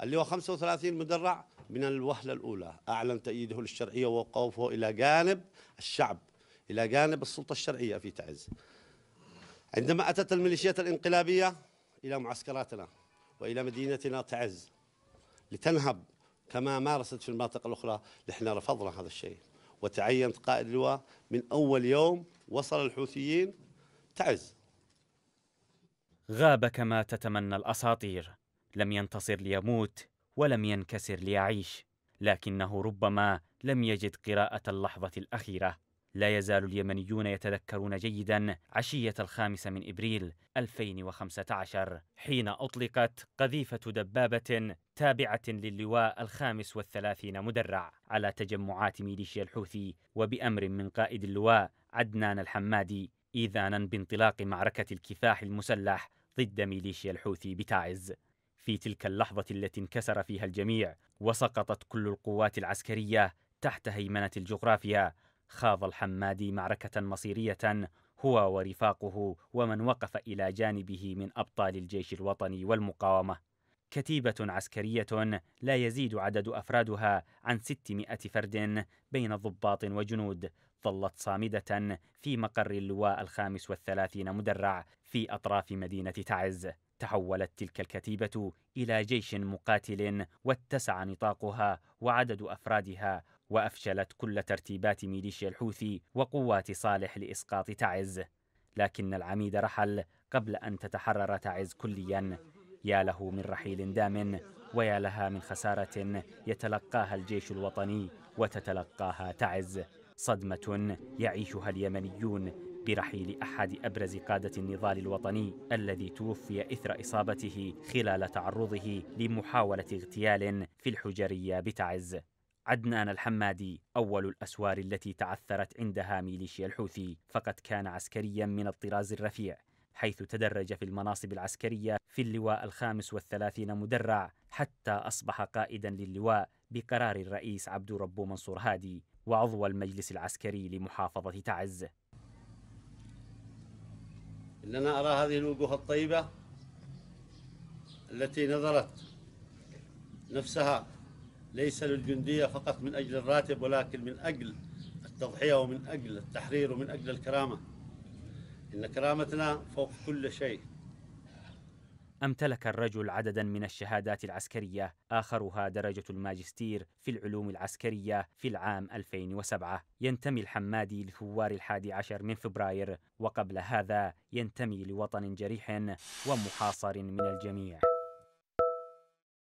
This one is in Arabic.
اللي هو 35 مدرع من الوهلة الأولى أعلن تأييده للشرعية ووقوفه إلى جانب الشعب إلى جانب السلطة الشرعية في تعز عندما أتت الميليشيات الإنقلابية إلى معسكراتنا وإلى مدينتنا تعز لتنهب كما مارست في المناطق الأخرى نحن رفضنا هذا الشيء وتعينت قائد لواء من أول يوم وصل الحوثيين تعز غاب كما تتمنى الأساطير لم ينتصر ليموت ولم ينكسر ليعيش لكنه ربما لم يجد قراءه اللحظه الاخيره لا يزال اليمنيون يتذكرون جيدا عشيه الخامس من ابريل 2015 حين اطلقت قذيفه دبابه تابعه للواء الخامس والثلاثين مدرع على تجمعات ميليشيا الحوثي وبامر من قائد اللواء عدنان الحمادي ايذانا بانطلاق معركه الكفاح المسلح ضد ميليشيا الحوثي بتاعز في تلك اللحظة التي انكسر فيها الجميع وسقطت كل القوات العسكرية تحت هيمنة الجغرافيا خاض الحمادي معركة مصيرية هو ورفاقه ومن وقف إلى جانبه من أبطال الجيش الوطني والمقاومة كتيبة عسكرية لا يزيد عدد أفرادها عن 600 فرد بين ضباط وجنود ظلت صامدة في مقر اللواء الخامس والثلاثين مدرع في أطراف مدينة تعز تحولت تلك الكتيبة إلى جيش مقاتل واتسع نطاقها وعدد أفرادها وأفشلت كل ترتيبات ميليشيا الحوثي وقوات صالح لإسقاط تعز لكن العميد رحل قبل أن تتحرر تعز كليا يا له من رحيل دام ويا لها من خسارة يتلقاها الجيش الوطني وتتلقاها تعز صدمة يعيشها اليمنيون برحيل أحد أبرز قادة النضال الوطني الذي توفي إثر إصابته خلال تعرضه لمحاولة اغتيال في الحجرية بتعز عدنان الحمادي أول الأسوار التي تعثرت عندها ميليشيا الحوثي فقد كان عسكريا من الطراز الرفيع حيث تدرج في المناصب العسكرية في اللواء الخامس والثلاثين مدرع حتى أصبح قائدا للواء بقرار الرئيس عبد ربو منصور هادي وعضو المجلس العسكري لمحافظة تعز إننا أرى هذه الوجوه الطيبة التي نظرت نفسها ليس للجندية فقط من أجل الراتب ولكن من أجل التضحية ومن أجل التحرير ومن أجل الكرامة إن كرامتنا فوق كل شيء امتلك الرجل عددا من الشهادات العسكريه اخرها درجه الماجستير في العلوم العسكريه في العام 2007 ينتمي الحمادي لثوار الحادي عشر من فبراير وقبل هذا ينتمي لوطن جريح ومحاصر من الجميع